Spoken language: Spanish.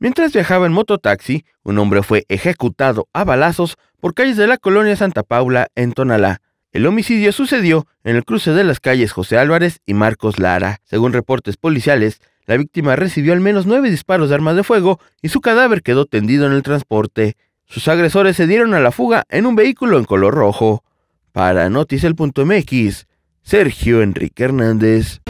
Mientras viajaba en mototaxi, un hombre fue ejecutado a balazos por calles de la colonia Santa Paula en Tonalá. El homicidio sucedió en el cruce de las calles José Álvarez y Marcos Lara. Según reportes policiales, la víctima recibió al menos nueve disparos de armas de fuego y su cadáver quedó tendido en el transporte. Sus agresores se dieron a la fuga en un vehículo en color rojo. Para Noticel.mx, Sergio Enrique Hernández.